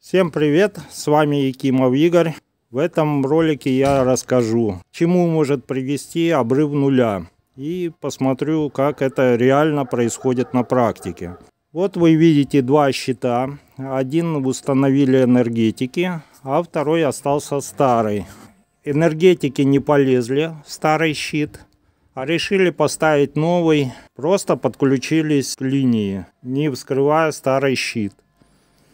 Всем привет, с вами Якимов Игорь. В этом ролике я расскажу, чему может привести обрыв нуля и посмотрю, как это реально происходит на практике. Вот вы видите два щита, один установили энергетики, а второй остался старый. Энергетики не полезли в старый щит, а решили поставить новый, просто подключились к линии, не вскрывая старый щит.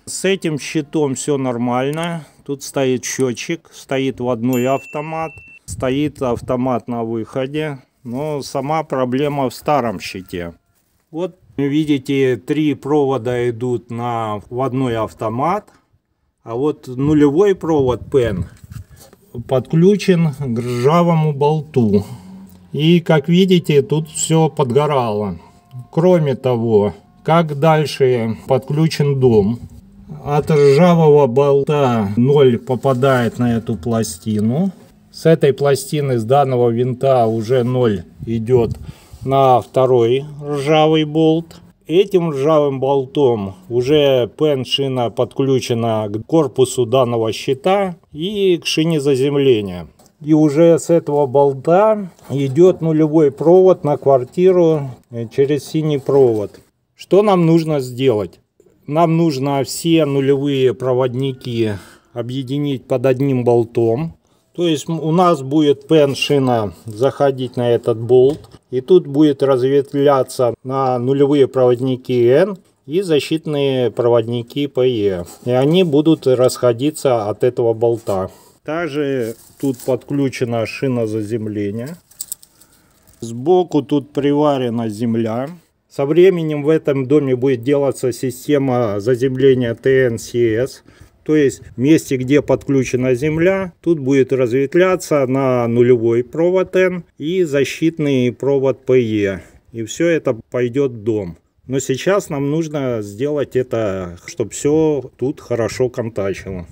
С этим щитом все нормально. Тут стоит счетчик, стоит в одной автомат, стоит автомат на выходе. Но сама проблема в старом щите. Вот видите, три провода идут на, в одной автомат. А вот нулевой провод PEN подключен к ржавому болту. И как видите, тут все подгорало. Кроме того, как дальше подключен дом, от ржавого болта 0 попадает на эту пластину. С этой пластины, с данного винта уже 0 идет на второй ржавый болт. Этим ржавым болтом уже пен-шина подключена к корпусу данного щита и к шине заземления. И уже с этого болта идет нулевой провод на квартиру э, через синий провод. Что нам нужно сделать? Нам нужно все нулевые проводники объединить под одним болтом. То есть у нас будет пеншина заходить на этот болт. И тут будет разветвляться на нулевые проводники N и защитные проводники PE. И они будут расходиться от этого болта. Также тут подключена шина заземления. Сбоку тут приварена земля. Со временем в этом доме будет делаться система заземления ТНСС. То есть в месте, где подключена земля, тут будет разветвляться на нулевой провод N и защитный провод ПЕ, И все это пойдет в дом. Но сейчас нам нужно сделать это, чтобы все тут хорошо контачило.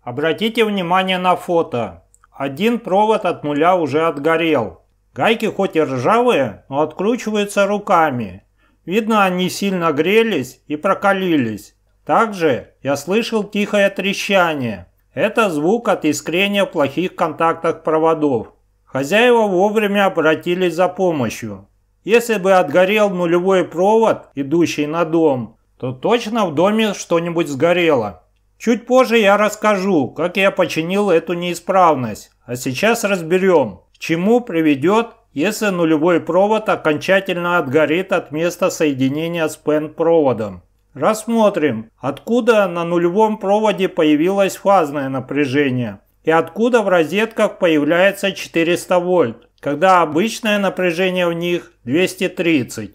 Обратите внимание на фото. Один провод от нуля уже отгорел. Гайки хоть и ржавые, но откручиваются руками. Видно, они сильно грелись и прокалились. Также я слышал тихое трещание. Это звук от искрения в плохих контактах проводов. Хозяева вовремя обратились за помощью. Если бы отгорел нулевой провод, идущий на дом, то точно в доме что-нибудь сгорело. Чуть позже я расскажу, как я починил эту неисправность, а сейчас разберем, к чему приведет если нулевой провод окончательно отгорит от места соединения с PEN-проводом. Рассмотрим, откуда на нулевом проводе появилось фазное напряжение и откуда в розетках появляется 400 вольт, когда обычное напряжение в них 230.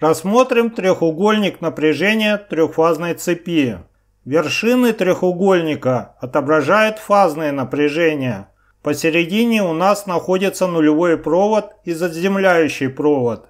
Рассмотрим треугольник напряжения трехфазной цепи. Вершины треугольника отображают фазные напряжения. Посередине у нас находится нулевой провод и заземляющий провод.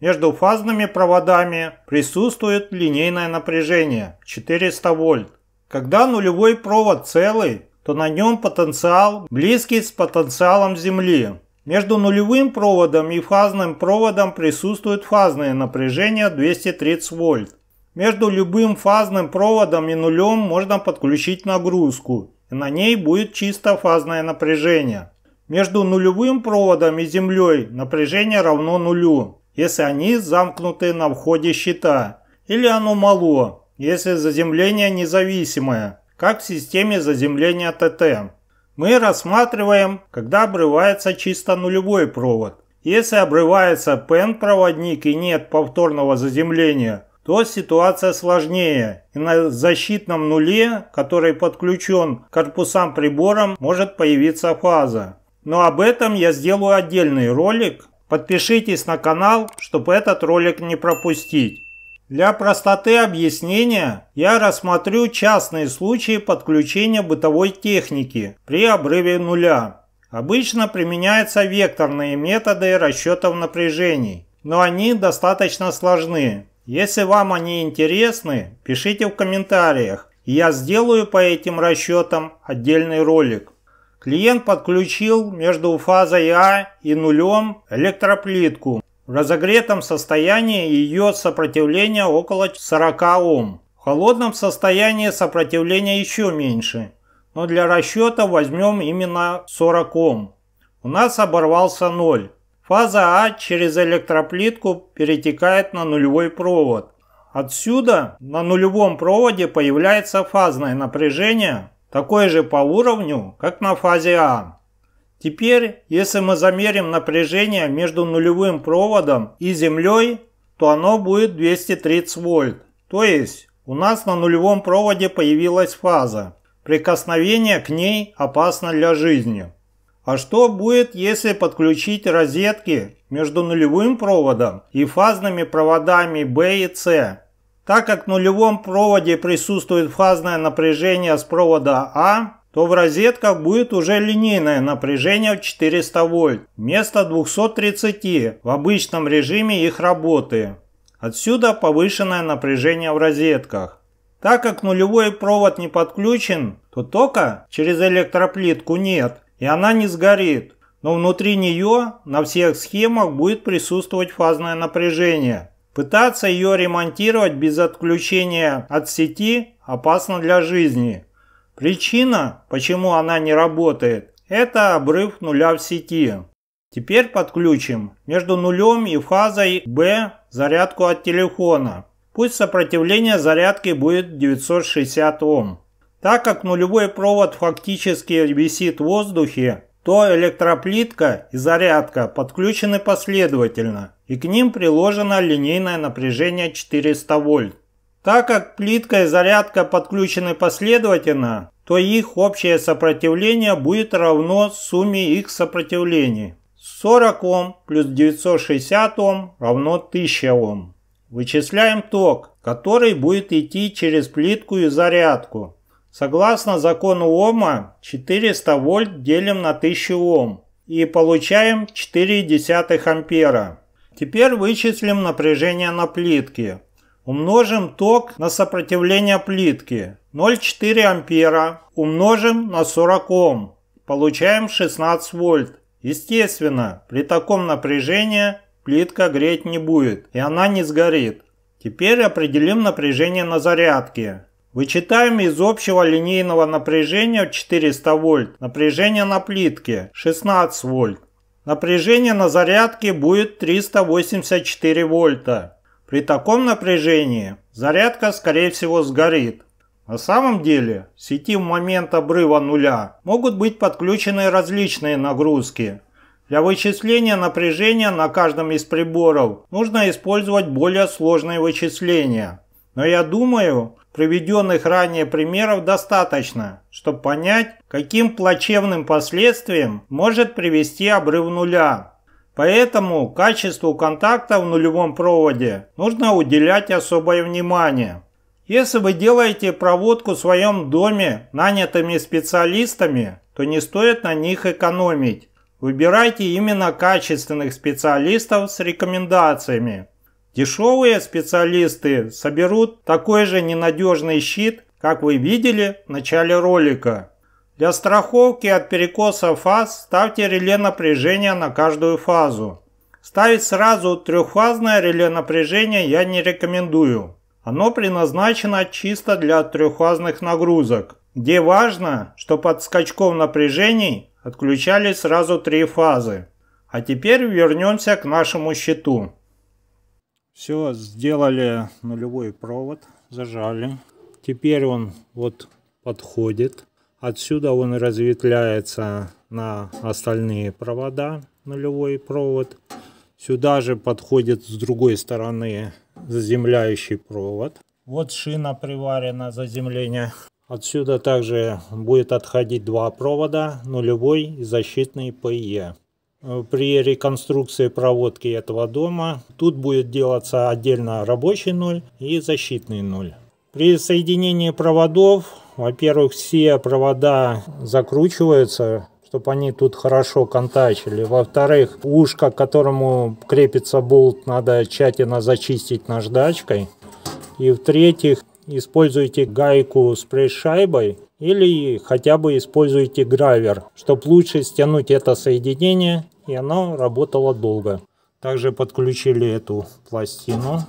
Между фазными проводами присутствует линейное напряжение 400 вольт. Когда нулевой провод целый, то на нем потенциал близкий с потенциалом Земли. Между нулевым проводом и фазным проводом присутствует фазное напряжение 230 вольт. Между любым фазным проводом и нулем можно подключить нагрузку на ней будет чисто фазное напряжение. Между нулевым проводом и землей напряжение равно нулю, если они замкнуты на входе щита, или оно мало, если заземление независимое, как в системе заземления ТТ. Мы рассматриваем, когда обрывается чисто нулевой провод. Если обрывается ПН-проводник и нет повторного заземления, то ситуация сложнее. И на защитном нуле, который подключен к корпусам прибором, может появиться фаза. Но об этом я сделаю отдельный ролик. Подпишитесь на канал, чтобы этот ролик не пропустить. Для простоты объяснения я рассмотрю частные случаи подключения бытовой техники при обрыве нуля. Обычно применяются векторные методы расчетов напряжений, но они достаточно сложны если вам они интересны, пишите в комментариях, и я сделаю по этим расчетам отдельный ролик. Клиент подключил между фазой А и нулем электроплитку. В разогретом состоянии ее сопротивление около 40 Ом. В холодном состоянии сопротивление еще меньше. Но для расчета возьмем именно 40 Ом. У нас оборвался ноль. Фаза А через электроплитку перетекает на нулевой провод. Отсюда на нулевом проводе появляется фазное напряжение, такое же по уровню, как на фазе А. Теперь, если мы замерим напряжение между нулевым проводом и землей, то оно будет 230 вольт. То есть у нас на нулевом проводе появилась фаза. Прикосновение к ней опасно для жизни. А что будет, если подключить розетки между нулевым проводом и фазными проводами B и C? Так как в нулевом проводе присутствует фазное напряжение с провода А, то в розетках будет уже линейное напряжение в 400 вольт вместо 230 в обычном режиме их работы. Отсюда повышенное напряжение в розетках. Так как нулевой провод не подключен, то тока через электроплитку нет, и она не сгорит, но внутри нее на всех схемах будет присутствовать фазное напряжение. Пытаться ее ремонтировать без отключения от сети опасно для жизни. Причина, почему она не работает, это обрыв нуля в сети. Теперь подключим между нулем и фазой B зарядку от телефона. Пусть сопротивление зарядки будет 960 Ом. Так как нулевой провод фактически висит в воздухе, то электроплитка и зарядка подключены последовательно, и к ним приложено линейное напряжение 400 вольт. Так как плитка и зарядка подключены последовательно, то их общее сопротивление будет равно сумме их сопротивлений. 40 Ом плюс 960 Ом равно 1000 Ом. Вычисляем ток, который будет идти через плитку и зарядку. Согласно закону Ома, 400 вольт делим на 1000 Ом и получаем 0,4 ампера. Теперь вычислим напряжение на плитке. Умножим ток на сопротивление плитки 0,4 ампера. Умножим на 40 Ом. Получаем 16 вольт. Естественно, при таком напряжении плитка греть не будет и она не сгорит. Теперь определим напряжение на зарядке. Вычитаем из общего линейного напряжения 400 вольт. Напряжение на плитке 16 вольт. Напряжение на зарядке будет 384 вольта. При таком напряжении зарядка скорее всего сгорит. На самом деле в сети в момент обрыва нуля могут быть подключены различные нагрузки. Для вычисления напряжения на каждом из приборов нужно использовать более сложные вычисления. Но я думаю, Приведенных ранее примеров достаточно, чтобы понять, каким плачевным последствиям может привести обрыв нуля. Поэтому качеству контакта в нулевом проводе нужно уделять особое внимание. Если вы делаете проводку в своем доме нанятыми специалистами, то не стоит на них экономить. Выбирайте именно качественных специалистов с рекомендациями, Дешевые специалисты соберут такой же ненадежный щит, как вы видели в начале ролика. Для страховки от перекоса фаз ставьте реле напряжения на каждую фазу. Ставить сразу трехфазное реле напряжения я не рекомендую. Оно предназначено чисто для трехфазных нагрузок, где важно, что под скачком напряжений отключались сразу три фазы. А теперь вернемся к нашему щиту. Все, сделали нулевой провод, зажали. Теперь он вот подходит. Отсюда он разветвляется на остальные провода, нулевой провод. Сюда же подходит с другой стороны заземляющий провод. Вот шина приварена заземление. Отсюда также будет отходить два провода, нулевой и защитный ПЕ. Э, при реконструкции проводки этого дома. Тут будет делаться отдельно рабочий ноль и защитный ноль. При соединении проводов, во-первых, все провода закручиваются, чтобы они тут хорошо контачили. Во-вторых, ушко, к которому крепится болт, надо тщательно зачистить наждачкой. И в-третьих, используйте гайку спрей-шайбой или хотя бы используйте гравер, чтобы лучше стянуть это соединение и она работала долго. Также подключили эту пластину,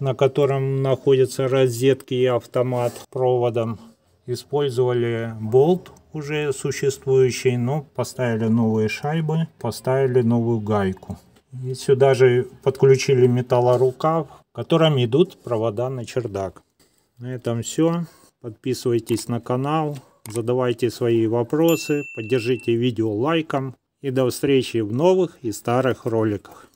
на котором находятся розетки и автомат проводом. Использовали болт уже существующий, но поставили новые шайбы, поставили новую гайку. И сюда же подключили металлорукав, которым идут провода на чердак. На этом все. Подписывайтесь на канал, задавайте свои вопросы, поддержите видео лайком и до встречи в новых и старых роликах.